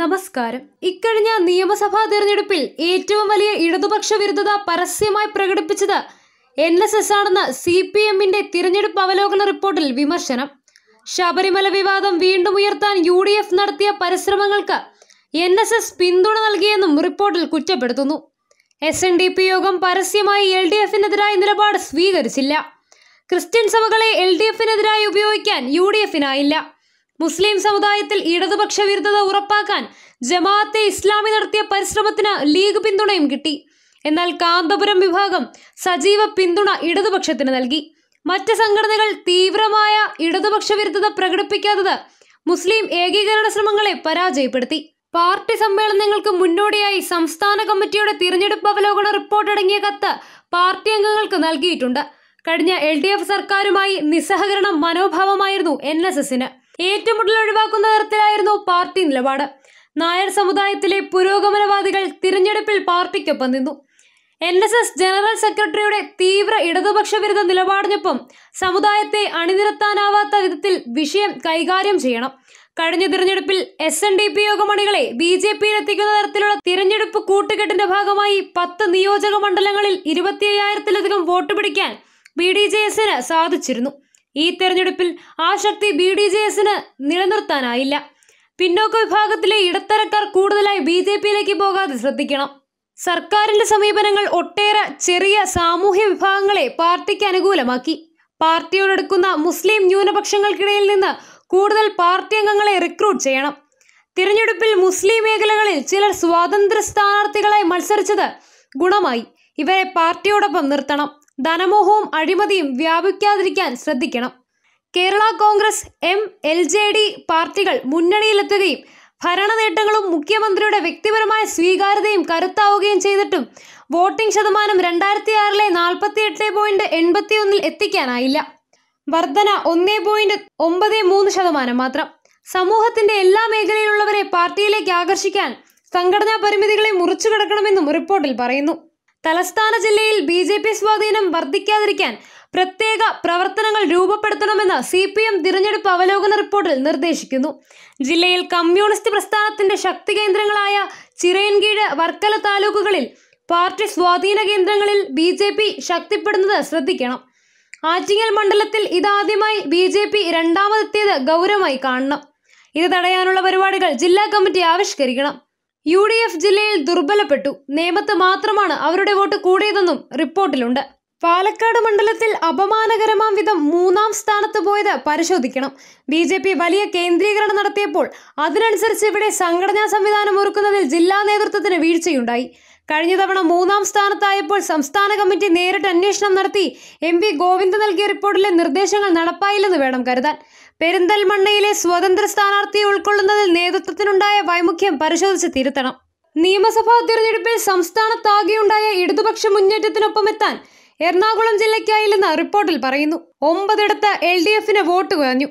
നമസ്കാരം ഇക്കഴിഞ്ഞ നിയമസഭാ തെരഞ്ഞെടുപ്പിൽ ഏറ്റവും വലിയ ഇടതുപക്ഷ വിരുദ്ധത പരസ്യമായി പ്രകടിപ്പിച്ചത് എൻ എസ് എസ് ആണെന്ന് സി പി എമ്മിന്റെ തിരഞ്ഞെടുപ്പ് അവലോകന റിപ്പോർട്ടിൽ വിമർശനം ശബരിമല വിവാദം വീണ്ടും ഉയർത്താൻ യു ഡി എഫ് നടത്തിയ പരിശ്രമങ്ങൾക്ക് എൻ എസ് എസ് പിന്തുണ നൽകിയെന്നും റിപ്പോർട്ടിൽ കുറ്റപ്പെടുത്തുന്നു എസ് എൻ ഡി പി യോഗം പരസ്യമായി എൽ ഡി എഫിനെതിരായ നിലപാട് സ്വീകരിച്ചില്ല ക്രിസ്ത്യൻ സഭകളെ എൽ ഡി എഫിനെതിരായി ഉപയോഗിക്കാൻ യു ഡി എഫിനായില്ല മുസ്ലിം സമുദായത്തിൽ ഇടതുപക്ഷ വിരുദ്ധത ഉറപ്പാക്കാൻ ജമാഅത്തെ ഇസ്ലാമി നടത്തിയ പരിശ്രമത്തിന് ലീഗ് പിന്തുണയും കിട്ടി എന്നാൽ കാന്തപുരം വിഭാഗം സജീവ പിന്തുണ ഇടതുപക്ഷത്തിന് നൽകി മറ്റ് സംഘടനകൾ തീവ്രമായ ഇടതുപക്ഷ വിരുദ്ധത പ്രകടിപ്പിക്കാത്തത് മുസ്ലിം ഏകീകരണ ശ്രമങ്ങളെ പരാജയപ്പെടുത്തി പാർട്ടി സമ്മേളനങ്ങൾക്ക് മുന്നോടിയായി സംസ്ഥാന കമ്മിറ്റിയുടെ തിരഞ്ഞെടുപ്പ് അവലോകന റിപ്പോർട്ട് അടങ്ങിയ കത്ത് പാർട്ടി അംഗങ്ങൾക്ക് നൽകിയിട്ടുണ്ട് കഴിഞ്ഞ എൽ സർക്കാരുമായി നിസ്സഹകരണ മനോഭാവമായിരുന്നു എൻ എസ് എസിന് ഏറ്റുമുട്ടൽ ഒഴിവാക്കുന്ന തരത്തിലായിരുന്നു പാർട്ടി നിലപാട് നായർ സമുദായത്തിലെ പുരോഗമനവാദികൾ തിരഞ്ഞെടുപ്പിൽ പാർട്ടിക്കൊപ്പം നിന്നു എൻ എസ് എസ് ജനറൽ സെക്രട്ടറിയുടെ തീവ്ര ഇടതുപക്ഷ വിരുദ്ധ നിലപാടിനൊപ്പം സമുദായത്തെ അണിനിരത്താനാവാത്ത വിധത്തിൽ വിഷയം കൈകാര്യം ചെയ്യണം കഴിഞ്ഞ തിരഞ്ഞെടുപ്പിൽ എസ് എൻ ഡി പി യോഗമണികളെ ബി ജെ എത്തിക്കുന്ന തരത്തിലുള്ള തിരഞ്ഞെടുപ്പ് കൂട്ടുകെട്ടിന്റെ ഭാഗമായി പത്ത് നിയോജക മണ്ഡലങ്ങളിൽ ഇരുപത്തി അയ്യായിരത്തിലധികം വോട്ട് പിടിക്കാൻ ബി ഡി ജെ എസിന് സാധിച്ചിരുന്നു ഈ തെരഞ്ഞെടുപ്പിൽ ആ ശക്തി ബി ഡി ജെ എസിന് നിലനിർത്താനായില്ല പിന്നോക്ക വിഭാഗത്തിലെ ഇടത്തരക്കാർ കൂടുതലായി ബി ജെ പിയിലേക്ക് പോകാതെ ശ്രദ്ധിക്കണം സർക്കാരിന്റെ സമീപനങ്ങൾ ഒട്ടേറെ ചെറിയ സാമൂഹ്യ വിഭാഗങ്ങളെ പാർട്ടിക്ക് അനുകൂലമാക്കി പാർട്ടിയോടെടുക്കുന്ന മുസ്ലിം ന്യൂനപക്ഷങ്ങൾക്കിടയിൽ നിന്ന് കൂടുതൽ പാർട്ടി അംഗങ്ങളെ റിക്രൂട്ട് ചെയ്യണം തിരഞ്ഞെടുപ്പിൽ മുസ്ലിം മേഖലകളിൽ ചിലർ സ്വാതന്ത്ര്യ സ്ഥാനാർത്ഥികളായി മത്സരിച്ചത് ഗുണമായി ഇവരെ പാർട്ടിയോടൊപ്പം നിർത്തണം ധനമോഹവും അഴിമതിയും വ്യാപിക്കാതിരിക്കാൻ ശ്രദ്ധിക്കണം Kerala Congress M L J D പാർട്ടികൾ മുന്നണിയിലെത്തുകയും ഭരണ നേട്ടങ്ങളും മുഖ്യമന്ത്രിയുടെ വ്യക്തിപരമായ സ്വീകാര്യതയും കരുത്താവുകയും ചെയ്തിട്ടും വോട്ടിംഗ് ശതമാനം രണ്ടായിരത്തി ആറിലെ നാൽപ്പത്തി എട്ട് പോയിന്റ് എൺപത്തി ഒന്നിൽ എത്തിക്കാനായില്ല വർധന ഒന്നേ പോയിന്റ് ഒമ്പത് മൂന്ന് ശതമാനം മാത്രം സമൂഹത്തിന്റെ എല്ലാ മേഖലയിലുള്ളവരെ പാർട്ടിയിലേക്ക് ആകർഷിക്കാൻ സംഘടനാ പരിമിതികളെ മുറിച്ചു കിടക്കണമെന്നും റിപ്പോർട്ടിൽ പറയുന്നു തലസ്ഥാന ജില്ലയിൽ ബി ജെ പി സ്വാധീനം വർദ്ധിക്കാതിരിക്കാൻ പ്രത്യേക പ്രവർത്തനങ്ങൾ രൂപപ്പെടുത്തണമെന്ന് സി പി എം തിരഞ്ഞെടുപ്പ് അവലോകന റിപ്പോർട്ടിൽ നിർദ്ദേശിക്കുന്നു ജില്ലയിൽ കമ്മ്യൂണിസ്റ്റ് പ്രസ്ഥാനത്തിന്റെ ശക്തി കേന്ദ്രങ്ങളായ ചിറയൻകീഴ് വർക്കല താലൂക്കുകളിൽ പാർട്ടി സ്വാധീന കേന്ദ്രങ്ങളിൽ ബി ജെ പി ശക്തിപ്പെടുന്നത് ശ്രദ്ധിക്കണം ആറ്റിങ്ങൽ മണ്ഡലത്തിൽ ഇതാദ്യമായി ബി ജെ പി രണ്ടാമതെത്തിയത് ഗൗരവമായി കാണണം ഇത് തടയാനുള്ള പരിപാടികൾ ജില്ലാ കമ്മിറ്റി ആവിഷ്കരിക്കണം യു ഡി എഫ് ജില്ലയിൽ ദുർബലപ്പെട്ടു നേമത്ത് മാത്രമാണ് അവരുടെ വോട്ട് കൂടിയതെന്നും റിപ്പോർട്ടിലുണ്ട് പാലക്കാട് മണ്ഡലത്തിൽ അപമാനകരമാം വിധം മൂന്നാം സ്ഥാനത്ത് പോയത് പരിശോധിക്കണം ബി ജെ പി വലിയ കേന്ദ്രീകരണം നടത്തിയപ്പോൾ അതിനനുസരിച്ച് ഇവിടെ സംഘടനാ സംവിധാനം ഒരുക്കുന്നതിൽ ജില്ലാ നേതൃത്വത്തിന് വീഴ്ചയുണ്ടായി കഴിഞ്ഞ തവണ മൂന്നാം സ്ഥാനത്തായപ്പോൾ സംസ്ഥാന കമ്മിറ്റി നേരിട്ട് അന്വേഷണം നടത്തി എം പി ഗോവിന്ദ് നൽകിയ റിപ്പോർട്ടിലെ നിർദ്ദേശങ്ങൾ നടപ്പായില്ലെന്ന് വേണം കരുതാൻ പെരിന്തൽമണ്ണയിലെ സ്വതന്ത്ര സ്ഥാനാർത്ഥിയെ ഉൾക്കൊള്ളുന്നതിൽ നേതൃത്വത്തിനുണ്ടായ വൈമുഖ്യം പരിശോധിച്ച് തിരുത്തണം നിയമസഭാ തിരഞ്ഞെടുപ്പിൽ സംസ്ഥാനത്താകെയുണ്ടായ ഇടതുപക്ഷ മുന്നേറ്റത്തിനൊപ്പം എത്താൻ എറണാകുളം ജില്ലയ്ക്കായില്ലെന്ന് റിപ്പോർട്ടിൽ പറയുന്നു ഒമ്പതിടത്ത് എൽ ഡി എഫിന് വോട്ട് കുറഞ്ഞു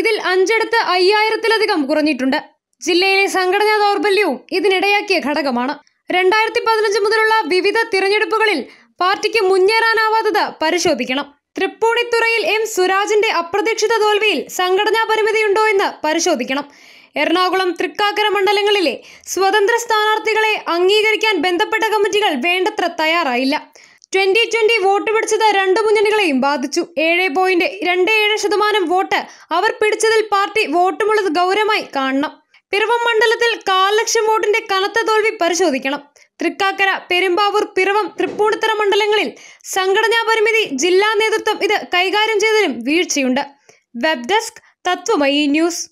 ഇതിൽ അഞ്ചിടത്ത് അയ്യായിരത്തിലധികം കുറഞ്ഞിട്ടുണ്ട് ജില്ലയിലെ സംഘടനാ ദൗർബല്യവും ഇതിനിടയാക്കിയ ഘടകമാണ് രണ്ടായിരത്തി പതിനഞ്ച് മുതലുള്ള വിവിധ തിരഞ്ഞെടുപ്പുകളിൽ പാർട്ടിക്ക് മുന്നേറാനാവാത്തത് പരിശോധിക്കണം തൃപ്പൂണിത്തുറയിൽ എം സുരാജിന്റെ അപ്രതീക്ഷിത തോൽവിയിൽ സംഘടനാ പരിമിതിയുണ്ടോ എന്ന് പരിശോധിക്കണം എറണാകുളം തൃക്കാക്കര മണ്ഡലങ്ങളിലെ സ്വതന്ത്ര സ്ഥാനാർത്ഥികളെ അംഗീകരിക്കാൻ ബന്ധപ്പെട്ട കമ്മിറ്റികൾ വേണ്ടത്ര തയ്യാറായില്ല ട്വന്റി ട്വന്റി വോട്ട് പിടിച്ചത് രണ്ട് മുന്നണികളെയും ബാധിച്ചു ഏഴ് പോയിന്റ് രണ്ട് ഏഴ് ശതമാനം വോട്ട് അവർ പിടിച്ചതിൽ പാർട്ടി വോട്ടുമുള്ളത് ഗൗരവമായി കാണണം പിറവം മണ്ഡലത്തിൽ കാൽ ലക്ഷം വോട്ടിന്റെ കനത്ത തോൽവി പരിശോധിക്കണം തൃക്കാക്കര പെരുമ്പാവൂർ പിറവം തൃപ്പൂണിത്തറ മണ്ഡലങ്ങളിൽ സംഘടനാ പരിമിതി ജില്ലാ നേതൃത്വം ഇത് കൈകാര്യം ചെയ്തതിലും വീഴ്ചയുണ്ട് വെബ് ഡെസ്ക് തത്വമയി ന്യൂസ്